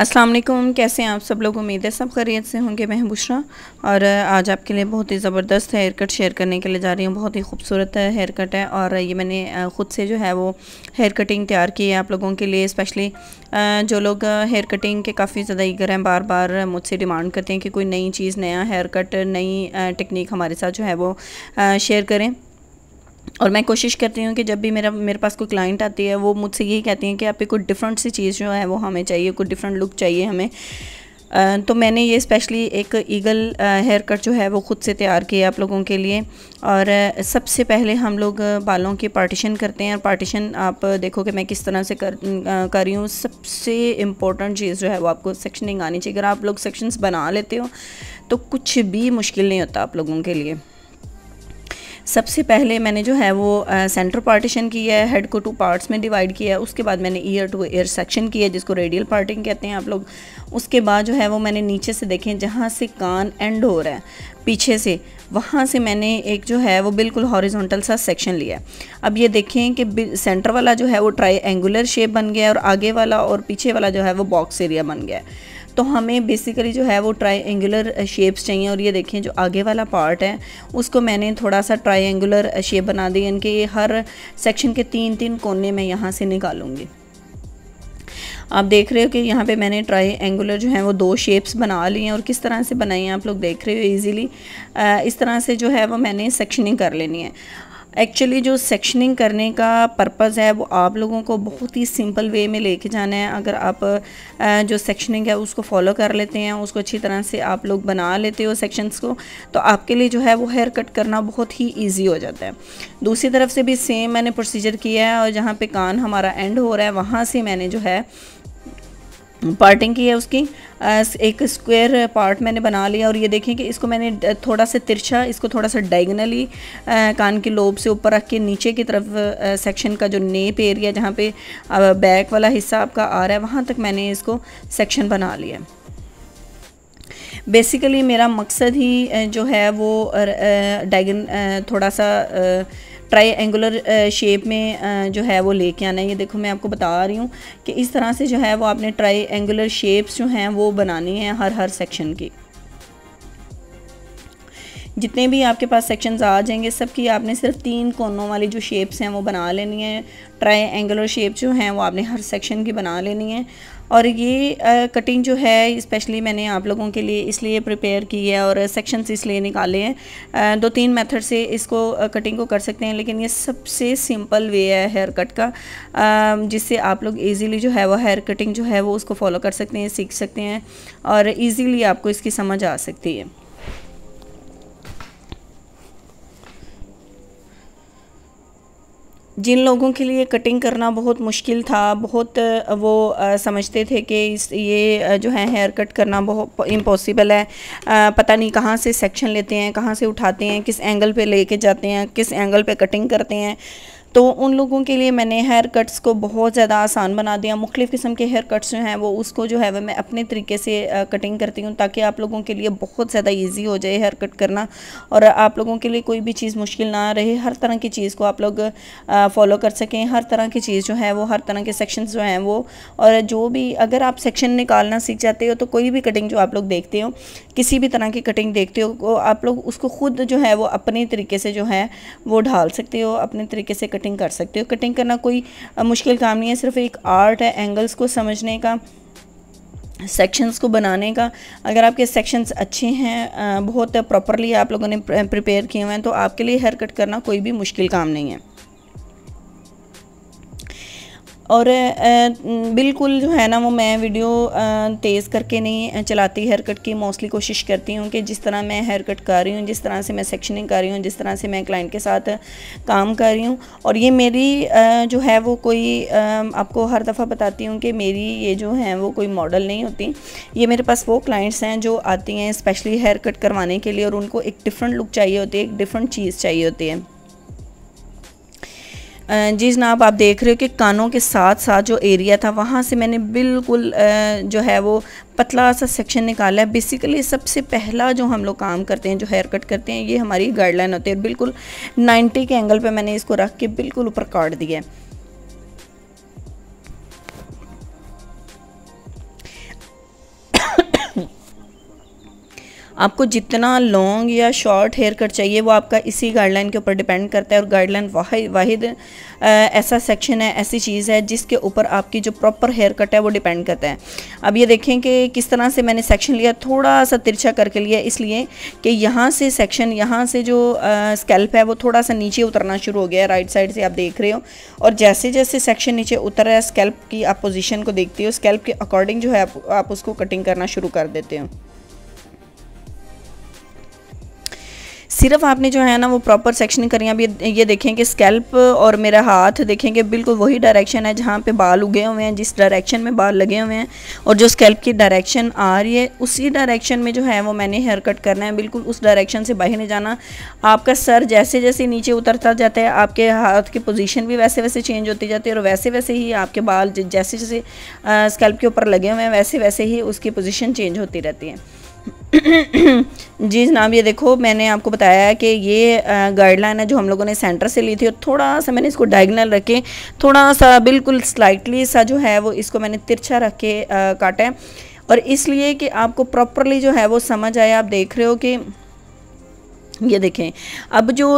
अस्सलाम वालेकुम कैसे हैं आप सब लोग उम्मीद है सब खैरियत से होंगे मैं बुशरा और आज आपके लिए बहुत ही ज़बरदस्त हेयर कट शेयर करने के लिए जा रही हूँ बहुत ही खूबसूरत हेयर कट है और ये मैंने ख़ुद से जो है वो हेयर कटिंग तैयार की है आप लोगों के लिए स्पेशली जो लोग हेयर कटिंग के काफ़ी ज़्यादा ईगर हैं बार बार मुझसे डिमांड करते हैं कि कोई नई चीज़ नया हेयर कट नई टेक्निक हमारे साथ जो है वो शेयर करें और मैं कोशिश करती हूँ कि जब भी मेरा मेरे पास कोई क्लाइंट आती है वो मुझसे यही कहती हैं कि आपकी कोई डिफरेंट सी चीज़ जो है वो हमें चाहिए कोई डिफरेंट लुक चाहिए हमें तो मैंने ये स्पेशली एक ईगल हेयर कट जो है वो ख़ुद से तैयार किया आप लोगों के लिए और सबसे पहले हम लोग बालों की पार्टीशन करते हैं और पार्टीशन आप देखो कि मैं किस तरह से कर कर रही हूँ सबसे इम्पोर्टेंट चीज़ जो है वो आपको सेक्शनिंग आनी चाहिए अगर आप लोग सेक्शंस बना लेते हो तो कुछ भी मुश्किल नहीं होता आप लोगों के लिए सबसे पहले मैंने जो है वो सेंटर पार्टीशन किया है हेड को टू पार्ट्स में डिवाइड किया है उसके बाद मैंने ईयर टू ईयर सेक्शन किया है जिसको रेडियल पार्टिंग कहते हैं आप लोग उसके बाद जो है वो मैंने नीचे से देखें जहाँ से कान एंड हो रहा है पीछे से वहाँ से मैंने एक जो है वो बिल्कुल हॉरिजॉन्टल सा सेक्शन लिया अब ये देखें कि सेंटर वाला जो है वो ट्राई शेप बन गया और आगे वाला और पीछे वाला जो है वो बॉक्स एरिया बन गया तो हमें बेसिकली जो है वो ट्राइंगुलर शेप्स चाहिए और ये देखें जो आगे वाला पार्ट है उसको मैंने थोड़ा सा ट्राइंगुलर शेप बना दी यानी कि ये हर सेक्शन के तीन तीन कोने में यहाँ से निकालूंगी आप देख रहे हो कि यहाँ पे मैंने ट्राई एंगुलर जो है वो दो शेप्स बना ली हैं और किस तरह से बनाई हैं आप लोग देख रहे हो इजीली इस तरह से जो है वो मैंने सेक्शनिंग कर लेनी है एक्चुअली जो सेक्शनिंग करने का पर्पज़ है वो आप लोगों को बहुत ही सिंपल वे में लेके जाना है अगर आप जो सेक्शनिंग है उसको फॉलो कर लेते हैं उसको अच्छी तरह से आप लोग बना लेते हो सेक्शंस को तो आपके लिए जो है वो हेयर कट करना बहुत ही ईजी हो जाता है दूसरी तरफ से भी सेम मैंने प्रोसीजर किया है और जहाँ पर कान हमारा एंड हो रहा है वहाँ से मैंने जो है पार्टिंग की है उसकी एक स्क्वायर पार्ट मैंने बना लिया और ये देखें कि इसको मैंने थोड़ा सा तिरछा इसको थोड़ा सा डाइगनली कान के लोब से ऊपर रख के नीचे की तरफ सेक्शन का जो नेप एरिया जहाँ पे बैक वाला हिस्सा आपका आ रहा है वहाँ तक मैंने इसको सेक्शन बना लिया बेसिकली मेरा मकसद ही जो है वो डाइगन थोड़ा सा ट्राई एंगुलर शेप में uh, जो है वो लेके आना है ये देखो मैं आपको बता रही हूँ कि इस तरह से जो है वो आपने ट्राई एंगुलर शेप्स जो हैं वो बनानी हैं हर हर सेक्शन की जितने भी आपके पास सेक्शंस आ जाएंगे सबकी आपने सिर्फ तीन कोनों वाली जो शेप्स हैं वो बना लेनी है ट्राई एंगुलर शेप जो हैं वो आपने हर सेक्शन की बना लेनी है और ये आ, कटिंग जो है स्पेशली मैंने आप लोगों के लिए इसलिए प्रिपेयर की है और सेक्शंस इसलिए निकाले हैं दो तीन मेथड से इसको आ, कटिंग को कर सकते हैं लेकिन ये सबसे सिंपल वे है हेयर कट का जिससे आप लोग इजीली जो है वो हेयर कटिंग जो है वो उसको फॉलो कर सकते हैं सीख सकते हैं और इजीली आपको इसकी समझ आ सकती है जिन लोगों के लिए कटिंग करना बहुत मुश्किल था बहुत वो समझते थे कि इस ये जो है हेयर कट करना बहुत इम्पॉसिबल है पता नहीं कहाँ से सेक्शन लेते हैं कहाँ से उठाते हैं किस एंगल पे लेके जाते हैं किस एंगल पे कटिंग करते हैं तो उन लोगों के लिए मैंने हेयर कट्स को बहुत ज़्यादा आसान बना दिया मुख्तु किस्म के हेयर कट्स जो हैं वो उसको जो है वह मैं अपने तरीके से कटिंग करती हूँ ताकि आप लोगों के लिए बहुत ज़्यादा ईजी हो जाए हेयर कट करना और आप लोगों के लिए कोई भी चीज़ मुश्किल ना रहे हर तरह की चीज़ को आप लोग फॉलो कर सकें हर तरह की चीज़ जो है वो हर तरह के सेक्शन जो हैं वो और जो भी अगर आप सेक्शन निकालना सीख जाते हो तो कोई भी कटिंग जो आप लोग देखते हो किसी भी तरह की कटिंग देखते हो आप लोग उसको खुद जो है वो अपने तरीके से जो है वो ढाल सकते हो अपने तरीके से कटिंग कर सकते हो कटिंग करना कोई मुश्किल काम नहीं है सिर्फ एक आर्ट है एंगल्स को समझने का सेक्शंस को बनाने का अगर आपके सेक्शंस अच्छे हैं बहुत प्रॉपरली आप लोगों ने प्रिपेयर किए हुए हैं तो आपके लिए हेयर कट करना कोई भी मुश्किल काम नहीं है और बिल्कुल जो है ना वो मैं वीडियो तेज़ करके नहीं चलाती हेयर कट की मोस्टली कोशिश करती हूँ कि जिस तरह मैं हेयर कट कर रही हूँ जिस तरह से मैं सेक्शनिंग कर रही हूँ जिस तरह से मैं क्लाइंट के साथ काम कर रही हूँ और ये मेरी जो है वो कोई आपको हर दफ़ा बताती हूँ कि मेरी ये जो है वो कोई मॉडल नहीं होती ये मेरे पास वो क्लाइंट्स हैं जो आती हैं स्पेशली हेयर कट करवाने के लिए और उनको एक डिफरेंट लुक चाहिए होती है एक डिफरेंट चीज़ चाहिए होती है जिस नाप आप देख रहे हो कि कानों के साथ साथ जो एरिया था वहाँ से मैंने बिल्कुल जो है वो पतला सा सेक्शन निकाला है बेसिकली सबसे पहला जो हम लोग काम करते हैं जो हेयर कट करते हैं ये हमारी गाइडलाइन होती है बिल्कुल 90 के एंगल पे मैंने इसको रख के बिल्कुल ऊपर काट दिया है आपको जितना लॉन्ग या शॉर्ट हेयर कट चाहिए वो आपका इसी गाइडलाइन के ऊपर डिपेंड करता है और गाइडलाइन वाहि वाहिद ऐसा सेक्शन है ऐसी चीज़ है जिसके ऊपर आपकी जो प्रॉपर हेयर कट है वो डिपेंड करता है अब ये देखें कि किस तरह से मैंने सेक्शन लिया थोड़ा सा तिरछा करके लिया इसलिए कि यहाँ से सेक्शन यहाँ से जो स्केल्प है वो थोड़ा सा नीचे उतरना शुरू हो गया है राइट साइड से आप देख रहे हो और जैसे जैसे सेक्शन नीचे उतर रहा है स्केल्प की आप पोजिशन को देखते हो स्केल्प के अकॉर्डिंग जो है आप उसको कटिंग करना शुरू कर देते हो सिर्फ आपने जो है ना वो प्रॉपर सेक्शन करें अभी अब ये देखें कि स्कैल्प और मेरा हाथ देखें कि बिल्कुल वही डायरेक्शन है जहाँ पे बाल उगे हुए हैं जिस डायरेक्शन में बाल लगे हुए हैं और जो स्कैल्प की डायरेक्शन आ रही है उसी डायरेक्शन में जो है वो मैंने हेयर कट करना है बिल्कुल उस डायरेक्शन से बाहर नहीं जाना आपका सर जैसे जैसे नीचे उतरता जाता है आपके हाथ की पोजिशन भी वैसे वैसे चेंज होती जाती है और वैसे वैसे ही आपके बाल जैसे जैसे स्कैल्प के ऊपर लगे हुए हैं वैसे वैसे ही उसकी पोजिशन चेंज होती रहती है जी जनाब ये देखो मैंने आपको बताया है कि ये गाइडलाइन है जो हम लोगों ने सेंटर से ली थी और थोड़ा सा मैंने इसको डायगनल रखे थोड़ा सा बिल्कुल स्लाइटली सा जो है वो इसको मैंने तिरछा रख के काटा है और इसलिए कि आपको प्रॉपरली जो है वो समझ आए आप देख रहे हो कि ये देखें अब जो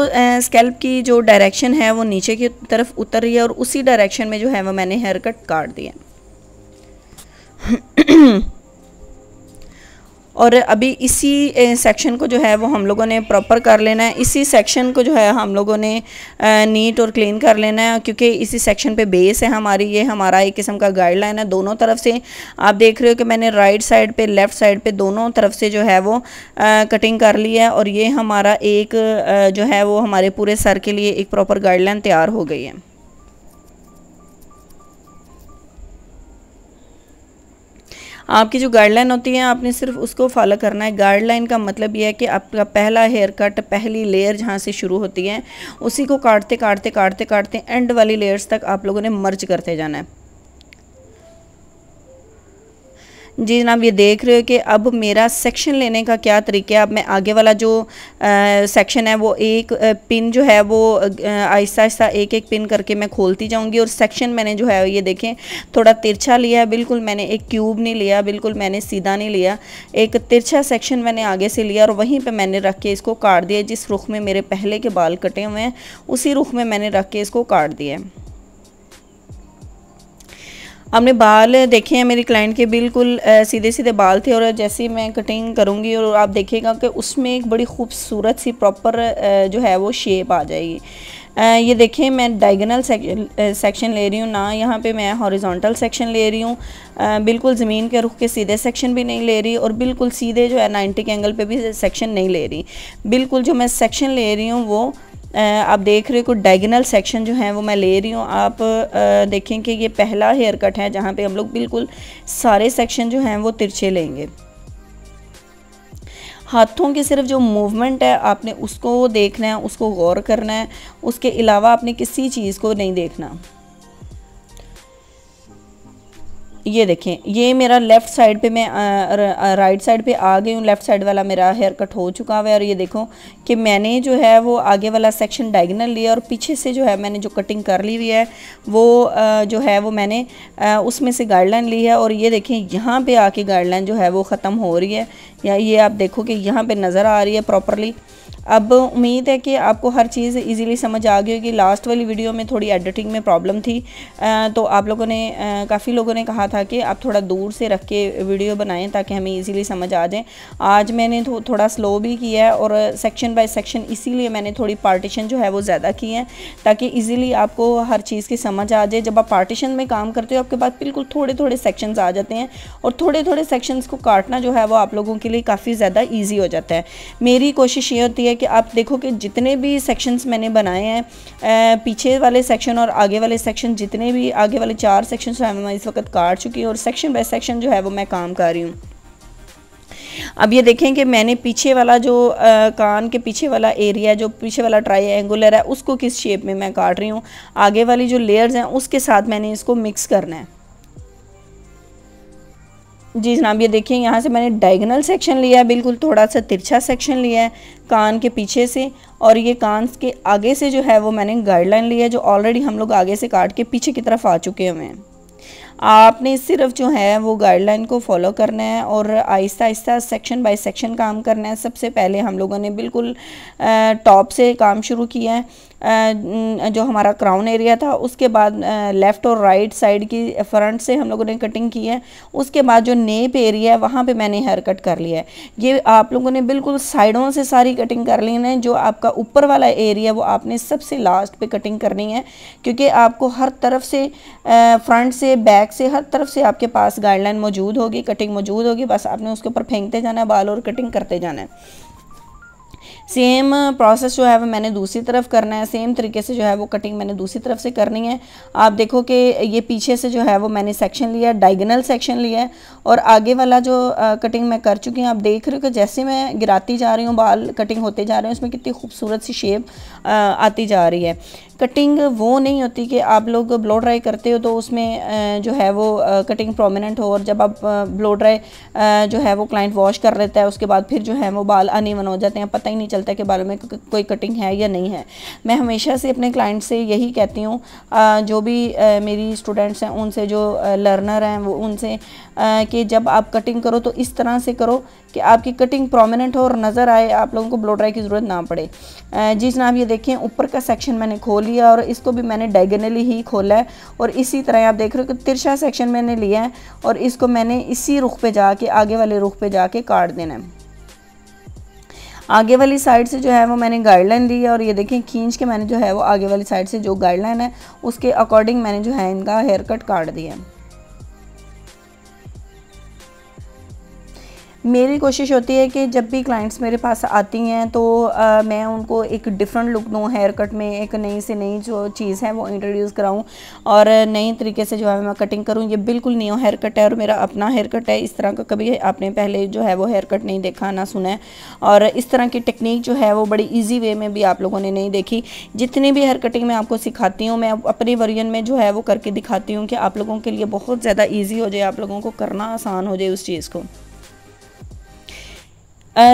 स्कैल्प की जो डायरेक्शन है वो नीचे की तरफ उतर रही है और उसी डायरेक्शन में जो है वो मैंने हेयर कट काट दिया और अभी इसी सेक्शन को जो है वो हम लोगों ने प्रॉपर कर लेना है इसी सेक्शन को जो है हम लोगों ने नीट और क्लीन कर लेना है क्योंकि इसी सेक्शन पे बेस है हमारी ये हमारा एक किस्म का गाइडलाइन है दोनों तरफ से आप देख रहे हो कि मैंने राइट साइड पे लेफ़्ट साइड पे दोनों तरफ से जो है वो कटिंग कर ली है और ये हमारा एक जो है वो हमारे पूरे सर के लिए एक प्रॉपर गाइडलाइन तैयार हो गई है आपकी जो गाइडलाइन होती है आपने सिर्फ उसको फॉलो करना है गाइडलाइन का मतलब यह है कि आपका पहला हेयर कट पहली लेयर जहाँ से शुरू होती है उसी को काटते काटते काटते काटते एंड वाली लेयर्स तक आप लोगों ने मर्ज करते जाना है जी जनाब ये देख रहे हो कि अब मेरा सेक्शन लेने का क्या तरीका है अब मैं आगे वाला जो आ, सेक्शन है वो एक पिन जो है वो आहिस्ता आहिस्ता एक एक पिन करके मैं खोलती जाऊँगी और सेक्शन मैंने जो है ये देखें थोड़ा तिरछा लिया है बिल्कुल मैंने एक क्यूब नहीं लिया बिल्कुल मैंने सीधा नहीं लिया एक तिरछा सेक्शन मैंने आगे से लिया और वहीं पर मैंने रख के इसको काट दिया जिस रुख में मेरे पहले के बाल कटे हुए हैं उसी रुख में मैंने रख के इसको काट दिया हमने बाल देखे हैं मेरी क्लाइंट के बिल्कुल सीधे सीधे बाल थे और जैसे ही मैं कटिंग करूँगी और आप देखेगा कि उसमें एक बड़ी खूबसूरत सी प्रॉपर जो है वो शेप आ जाएगी ये देखें मैं डाइगनल सेक्शन ले रही हूँ ना यहाँ पे मैं हॉरिजॉन्टल सेक्शन ले रही हूँ बिल्कुल ज़मीन के रुख के सीधे सेक्शन भी नहीं ले रही और बिल्कुल सीधे जो है 90 के एंगल पे भी सेक्शन नहीं ले रही बिल्कुल जो मैं सेक्शन ले रही हूँ वो आप देख रहे हो कुछ डायगनल सेक्शन जो है वो मैं ले रही हूँ आप देखें कि ये पहला हेयर कट है जहाँ पे हम लोग बिल्कुल सारे सेक्शन जो हैं वो तिरछे लेंगे हाथों की सिर्फ जो मूवमेंट है आपने उसको देखना है उसको गौर करना है उसके अलावा आपने किसी चीज़ को नहीं देखना ये देखें ये मेरा लेफ़्ट साइड पे मैं राइट साइड पे आ गई हूँ लेफ़्ट साइड वाला मेरा हेयर कट हो चुका हुआ है और ये देखो कि मैंने जो है वो आगे वाला सेक्शन डायगनल लिया और पीछे से जो है मैंने जो कटिंग कर ली हुई है वो जो है वो मैंने उसमें से गाइडलाइन ली है और ये देखें यहाँ पर आके गाइडलाइन जो है वो ख़त्म हो रही है या ये आप देखो कि यहाँ पर नज़र आ रही है प्रॉपरली अब उम्मीद है कि आपको हर चीज़ इजीली समझ आ गई होगी लास्ट वाली वीडियो में थोड़ी एडिटिंग में प्रॉब्लम थी तो आप लोगों ने काफ़ी लोगों ने कहा था कि आप थोड़ा दूर से रख के वीडियो बनाएं ताकि हमें इजीली समझ आ जाए आज मैंने थो, थोड़ा स्लो भी किया है और सेक्शन बाय सेक्शन इसीलिए मैंने थोड़ी पार्टीशन जो है वो ज़्यादा की है ताकि ईज़िली आपको हर चीज़ की समझ आ जाए जब आप पार्टीशन में काम करते हो आपके पास बिल्कुल थोड़े थोड़े सेक्शन आ जाते हैं और थोड़े थोड़े सेक्शन को काटना जो है वो आप लोगों के लिए काफ़ी ज़्यादा ईजी हो जाता है मेरी कोशिश ये होती है है कि आप देखो कि जितने भी सेक्शंस मैंने बनाए हैं पीछे वाले सेक्शन और आगे वाले सेक्शन जितने भी आगे वाले चार सेक्शन है मैं इस वक्त काट चुकी हूँ और सेक्शन बाय सेक्शन जो है वो मैं काम कर रही हूँ अब ये देखें कि मैंने पीछे वाला जो आ, कान के पीछे वाला एरिया जो पीछे वाला ट्राई एंगुलर है उसको किस शेप में मैं काट रही हूँ आगे वाली जो लेयर्स हैं उसके साथ मैंने इसको मिक्स करना है जी जनाब ये देखिए यहाँ से मैंने डायगनल सेक्शन लिया है बिल्कुल थोड़ा सा तिरछा सेक्शन लिया है कान के पीछे से और ये कान के आगे से जो है वो मैंने गाइडलाइन लिया है जो ऑलरेडी हम लोग आगे से काट के पीछे की तरफ आ चुके हुए हैं आपने सिर्फ जो है वो गाइडलाइन को फॉलो करना है और आहिस्ता आहिस्ता सेक्शन बाय सेक्शन काम करना है सबसे पहले हम लोगों ने बिल्कुल टॉप से काम शुरू किया है जो हमारा क्राउन एरिया था उसके बाद लेफ़्ट और राइट साइड की फ्रंट से हम लोगों ने कटिंग की है उसके बाद जो नेप एरिया है वहाँ पे मैंने हेयर कट कर लिया है ये आप लोगों ने बिल्कुल साइडों से सारी कटिंग कर ली है जो आपका ऊपर वाला एरिया वो आपने सबसे लास्ट पे कटिंग करनी है क्योंकि आपको हर तरफ से फ्रंट से बैक से हर तरफ से आपके पास गाइडलाइन मौजूद होगी कटिंग मौजूद होगी बस आपने उसके ऊपर फेंकते जाना है बाल और कटिंग करते जाना है सेम प्रोसेस uh, जो है वो मैंने दूसरी तरफ करना है सेम तरीके से जो है वो कटिंग मैंने दूसरी तरफ से करनी है आप देखो कि ये पीछे से जो है वो मैंने सेक्शन लिया है डाइगनल सेक्शन लिया है और आगे वाला जो कटिंग uh, मैं कर चुकी हूँ आप देख रहे हो कि जैसे मैं गिराती जा रही हूँ बाल कटिंग होते जा रहे हैं उसमें कितनी खूबसूरत सी शेप uh, आती जा रही है कटिंग वो नहीं होती कि आप लोग ब्लो ड्राई करते हो तो उसमें जो है वो कटिंग प्रोमिनेंट हो और जब आप ब्लो ड्राई जो है वो क्लाइंट वॉश कर लेता है उसके बाद फिर जो है वो बाल अनिवन हो जाते हैं पता ही नहीं चलता कि बालों में कोई कटिंग है या नहीं है मैं हमेशा से अपने क्लाइंट से यही कहती हूँ जो भी आ, मेरी स्टूडेंट्स हैं उनसे जो लर्नर हैं वो उनसे कि जब आप कटिंग करो तो इस तरह से करो कि आपकी कटिंग प्रोमिनेंट हो और नज़र आए आप लोगों को ब्लो ड्राई की ज़रूरत ना पड़े जी आप ये देखें ऊपर का सेक्शन मैंने खोल लिया और इसको भी मैंने डायगनली ही खोला है और इसी तरह आप देख रहे हो कि तिरछा सेक्शन मैंने लिया है और इसको मैंने इसी रुख पे जाके आगे वाले रुख पे जाके काट देना है आगे वाली साइड से जो है वो मैंने गाइडलाइन दी है और ये देखें खींच के मैंने जो है वो आगे वाली साइड से जो गाइडलाइन है उसके अकॉर्डिंग मैंने जो है इनका हेयर कट काट दिया है मेरी कोशिश होती है कि जब भी क्लाइंट्स मेरे पास आती हैं तो आ, मैं उनको एक डिफरेंट लुक दूँ हेयर कट में एक नई से नई जो चीज़ है वो इंट्रोड्यूस कराऊँ और नए तरीके से जो है मैं कटिंग करूँ ये बिल्कुल न्यू हेयर कट है और मेरा अपना हेयर कट है इस तरह का कभी आपने पहले जो है वो हेयर कट नहीं देखा ना सुना है और इस तरह की टेक्निक जो है वो बड़ी ईजी वे में भी आप लोगों ने नहीं देखी जितनी भी हेयर कटिंग मैं आपको सिखाती हूँ मैं अपने वर्जन में जो है वो करके दिखाती हूँ कि आप लोगों के लिए बहुत ज़्यादा ईजी हो जाए आप लोगों को करना आसान हो जाए उस चीज़ को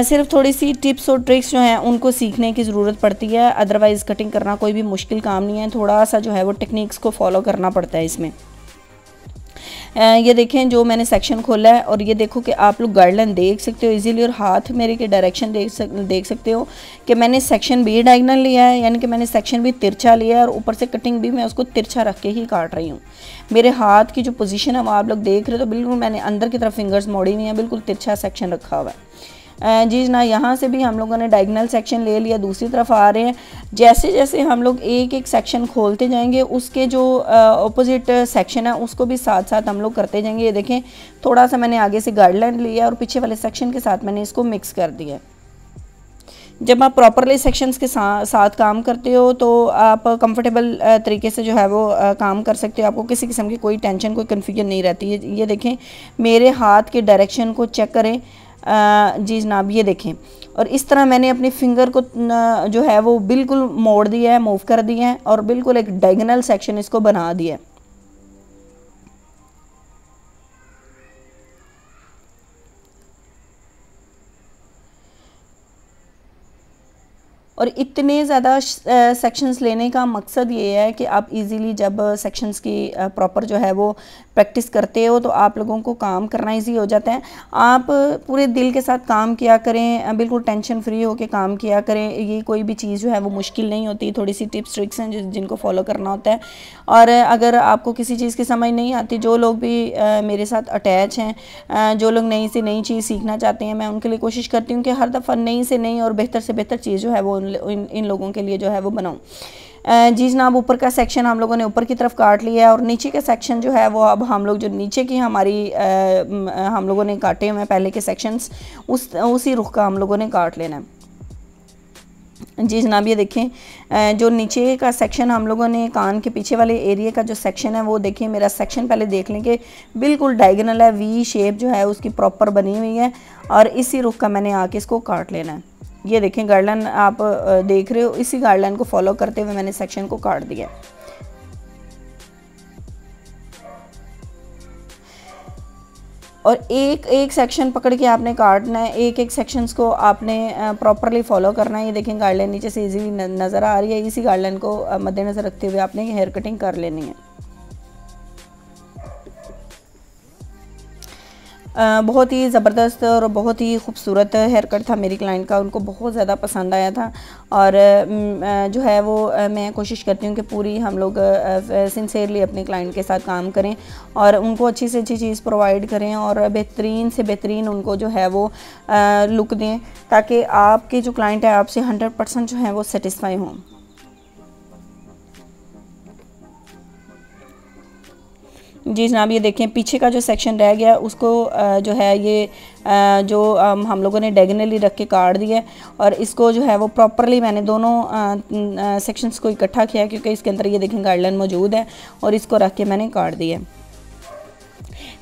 सिर्फ थोड़ी सी टिप्स और ट्रिक्स जो हैं उनको सीखने की ज़रूरत पड़ती है अदरवाइज़ कटिंग करना कोई भी मुश्किल काम नहीं है थोड़ा सा जो है वो टेक्निक्स को फॉलो करना पड़ता है इसमें ये देखें जो मैंने सेक्शन खोला है और ये देखो कि आप लोग गाइडलाइन देख सकते हो इजीली और हाथ मेरे के डायरेक्शन देख सक देख सकते हो कि मैंने सेक्शन भी डायगनल लिया है यानी कि मैंने सेक्शन भी तिरछा लिया है और ऊपर से कटिंग भी मैं उसको तिरछा रख के ही काट रही हूँ मेरे हाथ की जो पोजीशन है वो आप लोग देख रहे हो तो बिल्कुल मैंने अंदर की तरफ फिंगर्स मोड़ी हुई हैं बिल्कुल तिरछा सेक्शन रखा हुआ है जी ना यहाँ से भी हम लोगों ने डाइगनल सेक्शन ले लिया दूसरी तरफ आ रहे हैं जैसे जैसे हम लोग एक एक सेक्शन खोलते जाएंगे उसके जो ऑपोजिट सेक्शन है उसको भी साथ साथ हम लोग करते जाएंगे ये देखें थोड़ा सा मैंने आगे से गाइडलाइन लिया और पीछे वाले सेक्शन के साथ मैंने इसको मिक्स कर दिया जब आप प्रॉपरली सेक्शंस के सा, साथ काम करते हो तो आप कंफर्टेबल तरीके से जो है वो काम कर सकते हो आपको किसी किस्म की कोई टेंशन कोई कन्फ्यूजन नहीं रहती है ये देखें मेरे हाथ के डायरेक्शन को चेक करें जी जनाब ये देखें और इस तरह मैंने अपनी फिंगर को जो है वो बिल्कुल मोड़ दिया है मूव कर दिया है और बिल्कुल एक डायगनल सेक्शन इसको बना दिया है और इतने ज़्यादा सेक्शंस लेने का मकसद ये है कि आप इजीली जब सेक्शंस की प्रॉपर जो है वो प्रैक्टिस करते हो तो आप लोगों को काम करना ईजी हो जाता है आप पूरे दिल के साथ काम किया करें बिल्कुल टेंशन फ्री होकर काम किया करें ये कोई भी चीज़ जो है वो मुश्किल नहीं होती थोड़ी सी टिप्स ट्रिक्स हैं जिनको फॉलो करना होता है और अगर आपको किसी चीज़ की समझ नहीं आती जो लोग भी आ, मेरे साथ अटैच हैं जो लोग नई से नई चीज़ सीखना चाहते हैं मैं उनके लिए कोशिश करती हूँ कि हर दफ़ा नई से नई और बेहतर से बेहतर चीज़ जो है वो इन, इन लोगों के लिए जो है वो बनाऊँ जी जनाब ऊपर का सेक्शन हम लोगों ने ऊपर की तरफ काट लिया है और नीचे का सेक्शन जो है वो अब हम लोग जो नीचे की हमारी आ, हम लोगों ने काटे हुए हैं पहले के सेक्शंस उस उसी रुख का हम लोगों ने काट लेना है जी जनाब ये देखें जो नीचे का सेक्शन हम लोगों ने कान के पीछे वाले एरिया का जो सेक्शन है वो देखें मेरा सेक्शन पहले देख लें कि बिल्कुल डायगनल है वी शेप जो है उसकी प्रॉपर बनी हुई है और इसी रुख का मैंने आके इसको काट लेना है ये देखें गार्डन आप देख रहे हो इसी गार्डन को फॉलो करते हुए मैंने सेक्शन को काट दिया और एक एक सेक्शन पकड़ के आपने काटना है एक एक सेक्शंस को आपने प्रॉपरली फॉलो करना है ये देखें गार्डन नीचे से इजीली नज़र आ रही है इसी गार्डन को मद्देनज़र रखते हुए आपने हेयर कटिंग कर लेनी है बहुत ही ज़बरदस्त और बहुत ही खूबसूरत हेयर कट था मेरी क्लाइंट का उनको बहुत ज़्यादा पसंद आया था और जो है वो मैं कोशिश करती हूँ कि पूरी हम लोग सिंसेरली अपने क्लाइंट के साथ काम करें और उनको अच्छी से अच्छी चीज़ प्रोवाइड करें और बेहतरीन से बेहतरीन उनको जो है वो लुक दें ताकि आपके जो क्लाइंट है आपसे हंड्रेड परसेंट जो है वो सेटिस्फाई हों जी जनाब ये देखें पीछे का जो सेक्शन रह गया उसको जो है ये जो हम लोगों ने डेगनली रख के काट दिया है और इसको जो है वो प्रॉपरली मैंने दोनों सेक्शंस को इकट्ठा किया क्योंकि इसके अंदर ये देखें गाइडलाइन मौजूद है और इसको रख के मैंने काट दिया है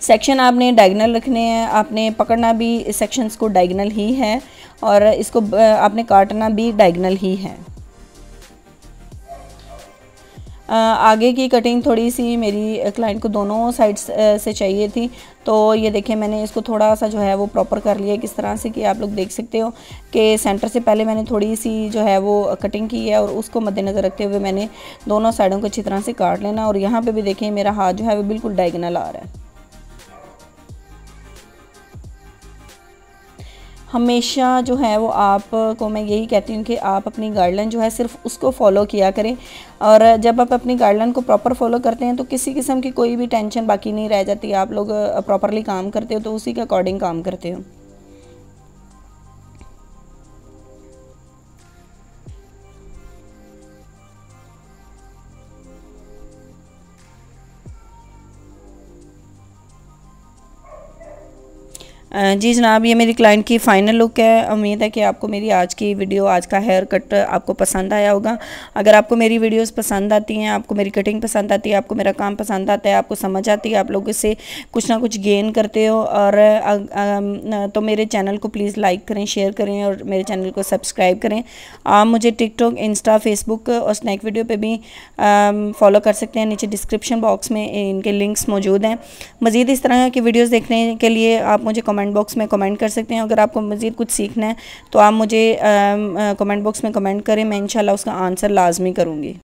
सेक्शन आपने डायगनल रखने हैं आपने पकड़ना भी सेक्शंस को डायगनल ही है और इसको आपने काटना भी डायगनल ही है आगे की कटिंग थोड़ी सी मेरी क्लाइंट को दोनों साइड्स से चाहिए थी तो ये देखें मैंने इसको थोड़ा सा जो है वो प्रॉपर कर लिया किस तरह से कि आप लोग देख सकते हो कि सेंटर से पहले मैंने थोड़ी सी जो है वो कटिंग की है और उसको मद्देनज़र रखते हुए मैंने दोनों साइडों को अच्छी तरह से काट लेना और यहाँ पर भी देखें मेरा हाथ जो है वो बिल्कुल डाइगनल आ रहा है हमेशा जो है वो आप को मैं यही कहती हूँ कि आप अपनी गाइडलाइन जो है सिर्फ उसको फॉलो किया करें और जब आप अपनी गाइडलाइन को प्रॉपर फॉलो करते हैं तो किसी किस्म की कोई भी टेंशन बाकी नहीं रह जाती आप लोग प्रॉपरली काम करते हो तो उसी के अकॉर्डिंग काम करते हो जी जनाब ये मेरी क्लाइंट की फ़ाइनल लुक है उम्मीद है कि आपको मेरी आज की वीडियो आज का हेयर कट आपको पसंद आया होगा अगर आपको मेरी वीडियोस पसंद आती हैं आपको मेरी कटिंग पसंद आती है आपको मेरा काम पसंद आता है आपको समझ आती है आप लोग इससे कुछ ना कुछ गेन करते हो और आ, आ, तो मेरे चैनल को प्लीज़ लाइक करें शेयर करें और मेरे चैनल को सब्सक्राइब करें आप मुझे टिकटॉक इंस्टा फेसबुक और स्नैक वीडियो पर भी फॉलो कर सकते हैं नीचे डिस्क्रिप्शन बॉक्स में इनके लिंक्स मौजूद हैं मज़ीद इस तरह की वीडियोज़ देखने के लिए आप मुझे कमेंट बॉक्स में कमेंट कर सकते हैं अगर आपको मज़ीद कुछ सीखना है तो आप मुझे कमेंट बॉक्स में कमेंट करें मैं इनशाला उसका आंसर लाजमी करूँगी